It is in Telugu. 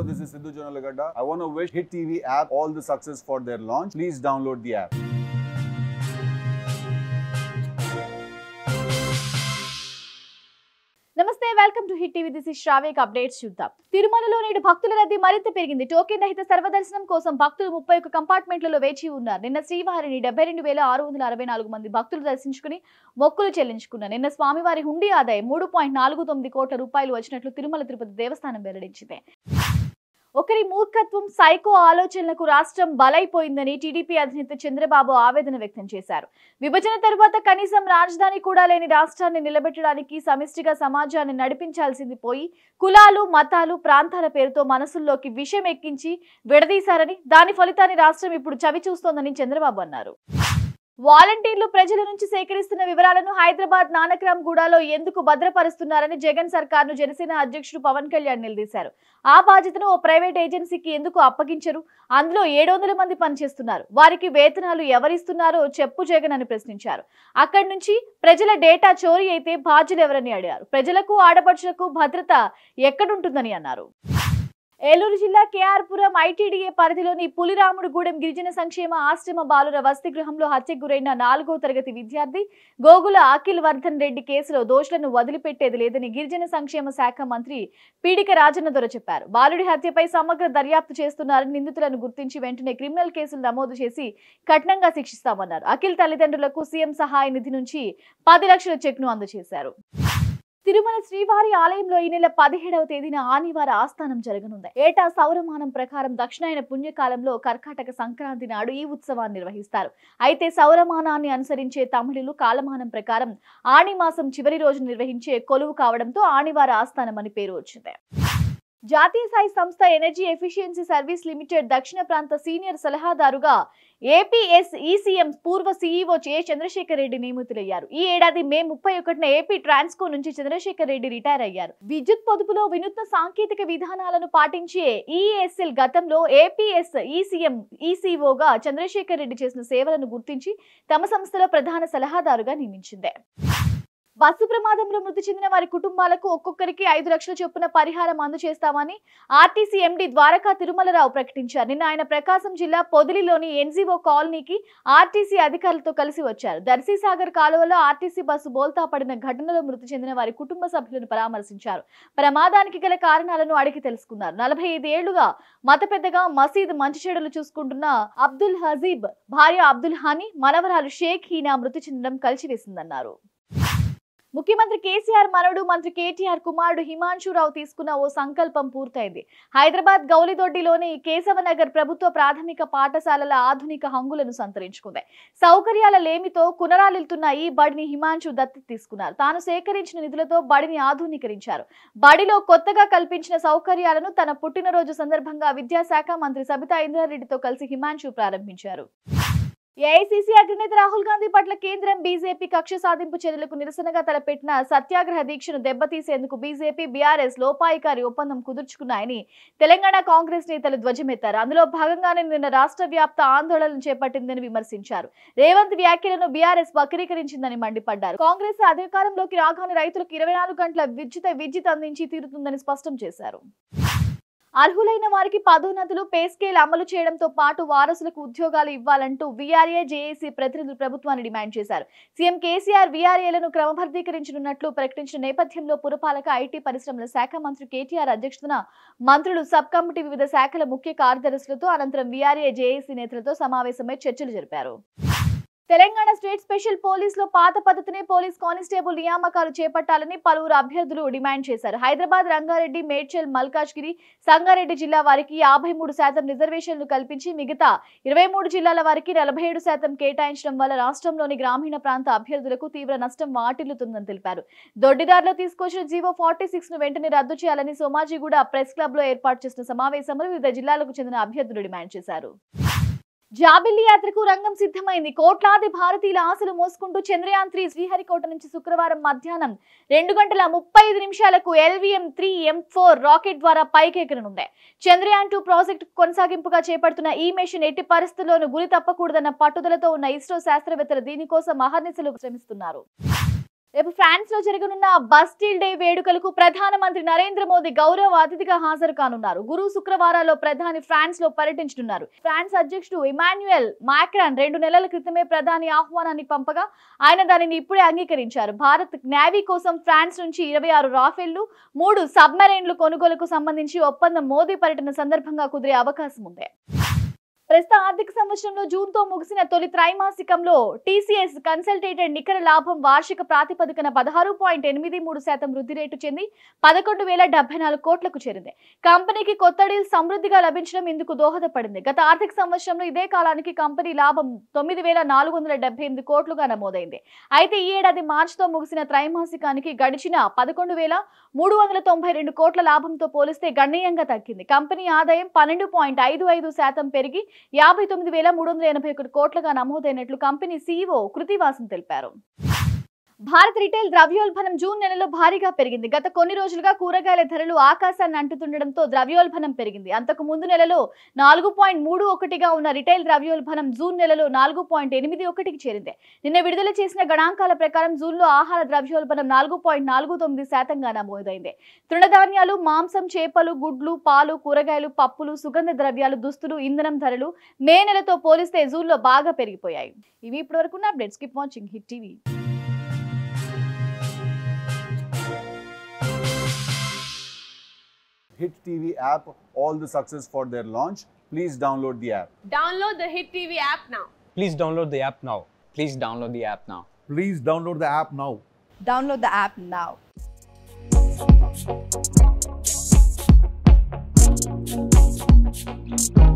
Hello, this is Sidhu Jonalagada. I want to wish Hit TV app all the success for their launch. Please download the app. నమస్తే welcome to hit TV this శ్రావేక్ అప్డేట్స్ చూద్దాం తిరుమలలో నేడు భక్తుల రద్దీ మరింత పెరిగింది టోకెన్ రహిత కోసం భక్తులు ముప్పై కంపార్ట్మెంట్లలో వేచి ఉన్నారు డెబ్బై రెండు వేల ఆరు వందల అరవై నాలుగు మంది భక్తులు మొక్కులు చెల్లించుకున్నారు నిన్న స్వామివారి ఆదాయం మూడు పాయింట్ నాలుగు తొమ్మిది కోట్ల రూపాయలు వచ్చినట్లు తిరుమల తిరుపతి దేవస్థానం వెల్లడించింది ఒకరి మూర్ఖత్వం సైకో ఆలోచనలకు రాష్ట్రం బలైపోయిందని టీడీపీ అధినేత చంద్రబాబు ఆవేదన వ్యక్తం చేశారు విభజన తర్వాత కనీసం రాజధాని కూడా లేని రాష్ట్రాన్ని నిలబెట్టడానికి సమిష్టిగా సమాజాన్ని నడిపించాల్సింది పోయి కులాలు మతాలు ప్రాంతాల పేరుతో మనసుల్లోకి విషయం ఎక్కించి విడదీశారని దాని ఫలితాన్ని రాష్ట్రం ఇప్పుడు చవి చూస్తోందని చంద్రబాబు అన్నారు వాలంటీర్లు ప్రజల నుంచి సేకరిస్తున్న వివరాలను హైదరాబాద్ నానక్రామ్ గూడాలో ఎందుకు భద్రపరుస్తున్నారని జగన్ సర్కార్ను జనసేన అధ్యక్షుడు పవన్ కళ్యాణ్ నిలదీశారు ఆ బాధ్యతను ఓ ప్రైవేట్ ఏజెన్సీకి ఎందుకు అప్పగించరు అందులో ఏడు మంది పనిచేస్తున్నారు వారికి వేతనాలు ఎవరిస్తున్నారో చెప్పు జగన్ అని ప్రశ్నించారు అక్కడి నుంచి ప్రజల డేటా చోరీ అయితే ఎవరని అడిగారు ప్రజలకు ఆడపడుచులకు భద్రత ఎక్కడుంటుందని అన్నారు ఏలూరు జిల్లా కేఆర్పురం ఐటీడీఏ పరిధిలోని పులిరాముడుగూడెం గిరిజన సంక్షేమ ఆశ్రమ బాలుర వసతి గృహంలో హత్యకు గురైన నాలుగో తరగతి విద్యార్థి గోగుల అఖిల్ వర్ధన్ రెడ్డి కేసులో దోషులను వదిలిపెట్టేది లేదని గిరిజన సంక్షేమ శాఖ మంత్రి పీడిక రాజన్న దొర చెప్పారు బాలుడి హత్యపై సమగ్ర దర్యాప్తు చేస్తున్నారని నిందితులను గుర్తించి వెంటనే క్రిమినల్ కేసులు నమోదు చేసి కఠినంగా శిక్షిస్తామన్నారు అఖిల్ తల్లిదండ్రులకు సీఎం సహాయ నిధి నుంచి పది లక్షల చెక్ను అందజేశారు తిరుమల శ్రీవారి ఆలయంలో ఈ నెల పదిహేడవ తేదీన ఆనివార ఆస్థానం జరగనుంది ఏటా సౌరమానం ప్రకారం దక్షిణాయన పుణ్యకాలంలో కర్కాటక సంక్రాంతి నాడు ఈ ఉత్సవాన్ని నిర్వహిస్తారు అయితే సౌరమానాన్ని అనుసరించే తమిళులు కాలమానం ప్రకారం మాసం చివరి రోజు నిర్వహించే కొలువు కావడంతో ఆనివార ఆస్థానం అని పేరు వచ్చింది జాతీయ స్థాయి సంస్థ ఎనర్జీ ఎఫిషియన్సీ సర్వీస్ లిమిటెడ్ దక్షిణ ప్రాంత సీనియర్ సలహాదారుగా ఏపీఎస్ ఈసీఎం పూర్వ సీఈఓ ఏ చంద్రశేఖర్ రెడ్డి నియమితులయ్యారు ఈ ఏడాది మే ముప్పై ఒకటిన ఏపీ ట్రాన్స్కో నుంచి చంద్రశేఖర్ రెడ్డి రిటైర్ అయ్యారు విద్యుత్ పొదుపులో వినూత్న సాంకేతిక విధానాలను పాటించే ఈఎస్ఎల్ గతంలో ఏపీఎస్ ఈసీఎం ఈసీఓగా చంద్రశేఖర్ రెడ్డి చేసిన సేవలను గుర్తించి తమ సంస్థలో ప్రధాన సలహాదారుగా నియమించింది బస్సు ప్రమాదంలో మృతి చెందిన వారి కుటుంబాలకు ఒక్కొక్కరికి ఐదు లక్షల చొప్పున పరిహారం అందజేస్తామని ఆర్టీసీ ఎండి ద్వారకా తిరుమలరావు ప్రకటించారు నిన్న ఆయన ప్రకాశం జిల్లా పొదిలిలోని ఎన్జీఓ కాలనీకి ఆర్టీసీ అధికారులతో కలిసి వచ్చారు దర్శీసాగర్ కాలువలో ఆర్టీసీ బస్సు బోల్తా పడిన ఘటనలో మృతి చెందిన వారి కుటుంబ సభ్యులను పరామర్శించారు ప్రమాదానికి గల కారణాలను అడిగి తెలుసుకున్నారు నలభై ఏళ్లుగా మత పెద్దగా మసీద్ మంచి చెడులు చూసుకుంటున్న అబ్దుల్ హజీబ్ భార్య అబ్దుల్ హానీ మనవరాలు షేక్ హీనా మృతి చెందడం కలిసివేసిందన్నారు ముఖ్యమంత్రి కేసీఆర్ మనడు మంత్రి కేటీఆర్ కుమారుడు హిమాంశురావు తీసుకున్న ఓ సంకల్పం పూర్తయింది హైదరాబాద్ గౌలిదొడ్డిలోని కేశవనగర్ ప్రభుత్వ ప్రాథమిక పాఠశాలల ఆధునిక హంగులను సంతరించుకుంది సౌకర్యాల లేమితో కునరాలిల్తున్న ఈ బడిని హిమాంశు దత్తత తీసుకున్నారు తాను సేకరించిన నిధులతో బడిని ఆధునీకరించారు బడిలో కొత్తగా కల్పించిన సౌకర్యాలను తన పుట్టినరోజు సందర్భంగా విద్యాశాఖ మంత్రి సబితా ఇంద్రారెడ్డితో కలిసి హిమాంశు ప్రారంభించారు ఏఐసిసి అగ్రనేత రాహుల్ గాంధీ పట్ల కేంద్రం బీజేపీ కక్ష సాధింపు చర్యలకు నిరసనగా తలపెట్టిన సత్యాగ్రహ దీక్షను దెబ్బతీసేందుకు బీజేపీ బీఆర్ఎస్ లోపాయికారి ఒప్పందం కుదుర్చుకున్నాయని తెలంగాణ కాంగ్రెస్ నేతలు ధ్వజమెత్తారు అందులో భాగంగానే నిన్న రాష్ట్ర వ్యాప్త ఆందోళనలు చేపట్టిందని విమర్శించారు రేవంత్ వ్యాఖ్యలను బీఆర్ఎస్ వక్రీకరించిందని మండిపడ్డారు కాంగ్రెస్ అధికారంలోకి రాగానే రైతులకు ఇరవై గంటల విద్యుత విద్యుత్ అందించి తీరుతుందని స్పష్టం చేశారు అర్హులైన వారికి పదోన్నతులు పే స్కేల్ అమలు చేయడంతో పాటు వారసులకు ఉద్యోగాలు ఇవ్వాలంటూ వీఆర్ఏ జేఏసీ ప్రతినిధులు ప్రభుత్వాన్ని డిమాండ్ చేశారు సీఎం కేసీఆర్ వీఆర్ఏలను క్రమబద్ధీకరించనున్నట్లు ప్రకటించిన నేపథ్యంలో పురపాలక ఐటీ పరిశ్రమల శాఖ మంత్రి కేటీఆర్ అధ్యక్షతన మంత్రులు సబ్ కమిటీ వివిధ శాఖల ముఖ్య కార్యదర్శులతో అనంతరం వీఆర్ఏ జేఏసీ నేతలతో సమావేశమై చర్చలు జరిపారు తెలంగాణ స్టేట్ స్పెషల్ లో పాత పద్ధతినే పోలీస్ కానిస్టేబుల్ నియామకాలు చేపట్టాలని పలువురు అభ్యర్థులు డిమాండ్ చేశారు హైదరాబాద్ రంగారెడ్డి మేడ్చల్ మల్కాజ్గిరి సంగారెడ్డి జిల్లా వారికి యాభై శాతం రిజర్వేషన్లు కల్పించి మిగతా ఇరవై జిల్లాల వారికి నలభై శాతం కేటాయించడం వల్ల రాష్ట్రంలోని గ్రామీణ ప్రాంత అభ్యర్థులకు తీవ్ర నష్టం వాటిల్లుతుందని తెలిపారు దొడ్డిదారులు తీసుకొచ్చిన జీవో ఫార్టీ ను వెంటనే రద్దు చేయాలని సోమాజీగూడ ప్రెస్ క్లబ్ లో ఏర్పాటు చేసిన సమావేశంలో వివిధ జిల్లాలకు చెందిన అభ్యర్థులు డిమాండ్ చేశారు జాబిల్లి యాత్రకు రంగం సిద్ధమైంది కోట్లాది భారతీయుల ఆశలు మోసుకుంటూ చంద్రయాన్ త్రీ శ్రీహరికోట నుంచి శుక్రవారం మధ్యాహ్నం రెండు గంటల ముప్పై నిమిషాలకు LVM three M four rocket ద్వారా పైకెక్కనుంది చంద్రయాన్ టూ ప్రాజెక్టు కొనసాగింపుగా చేపడుతున్న ఈ మిషన్ ఎట్టి పరిస్థితుల్లోనూ గురి తప్పకూడదన్న పట్టుదలతో ఉన్న ఇస్రో శాస్త్రవేత్తలు దీనికోసం అహర్నిశలు శ్రమిస్తున్నారు రేపు ఫ్రాన్స్ లో జరగనున్న బస్టిల్ డే వేడుకలకు ప్రధానమంత్రి నరేంద్ర మోదీ గౌరవ అతిథిగా హాజరు కానున్నారు గురు శుక్రవారాల్లో ప్రధాని ఫ్రాన్స్ లో పర్యటించనున్నారు ఫ్రాన్స్ అధ్యక్షుడు ఇమాన్యుయల్ మాక్రాన్ రెండు నెలల క్రితమే ప్రధాని ఆహ్వానాన్ని పంపగా ఆయన దానిని ఇప్పుడే అంగీకరించారు భారత్ నేవీ కోసం ఫ్రాన్స్ నుంచి ఇరవై ఆరు రాఫెల్లు మూడు సబ్మెరైన్లు కొనుగోలుకు సంబంధించి ఒప్పందం మోదీ పర్యటన సందర్భంగా కుదిరే అవకాశం ఉంది ప్రస్తుత ఆర్థిక సంవత్సరంలో జూన్ తో ముగిసిన తొలి త్రైమాసికంలో టీసీఎస్ కన్సల్టేటెడ్ నికర లాభం వార్షిక ప్రాతిపదికన పదహారు పాయింట్ ఎనిమిది మూడు శాతం వృద్ధి రేటు చెంది పదకొండు వేల డెబ్బై నాలుగు కోట్లకు చేరింది కంపెనీకి కొత్త డీల్ సమృద్ధిగా లభించడం ఇందుకు దోహదపడింది గత ఆర్థిక సంవత్సరంలో ఇదే కాలానికి కంపెనీ లాభం తొమ్మిది వేల నాలుగు వందల డెబ్బై ఎనిమిది కోట్లుగా నమోదైంది అయితే ఈ ఏడాది మార్చితో ముగిసిన త్రైమాసికానికి గడిచిన పదకొండు వేల మూడు వందల తొంభై రెండు కోట్ల లాభంతో పోలిస్తే గణనీయంగా తగ్గింది కంపెనీ ఆదాయం పన్నెండు పాయింట్ ఐదు ఐదు శాతం పెరిగి యాభై తొమ్మిది వేల మూడు వందల ఎనభై ఒకటి కోట్లుగా నమోదైనట్లు కంపెనీ సీఈఓ కృతివాసన్ తెలిపారు భారత్ రిటైల్ ద్రవ్యోల్బణం జూన్ నెలలో భారీగా పెరిగింది గత కొన్ని రోజులుగా కూరగాయల ధరలు ఆకాశాన్ని అంటుతుండడంతో ద్రవ్యోల్బణం పెరిగింది అంతకు ముందు నెలలో నాలుగు పాయింట్ మూడు ఒకటిగా ఉన్న రిటైల్ ద్రవ్యోల్బణం జూన్ నెలలో నాలుగు పాయింట్ ఎనిమిది ఒకటికి చేరింది నిన్న విడుదల చేసిన గణాంకాల ప్రకారం జూన్లో ఆహార ద్రవ్యోల్బణం నాలుగు పాయింట్ నాలుగు తొమ్మిది శాతంగా నమోదైంది తృణధాన్యాలు మాంసం చేపలు గుడ్లు పాలు కూరగాయలు పప్పులు సుగంధ ద్రవ్యాలు దుస్తులు ఇంధనం ధరలు మే నెలతో పోలిస్తే లో బాగా పెరిగిపోయాయి ఇవి ఇప్పటివరకు నా skip watching hit TV Hit TV app all the success for their launch. Please download the app. Download the Hit TV app now. Please download the app now. Please download the app now. Please download the app now. Download the app now. Download the app now.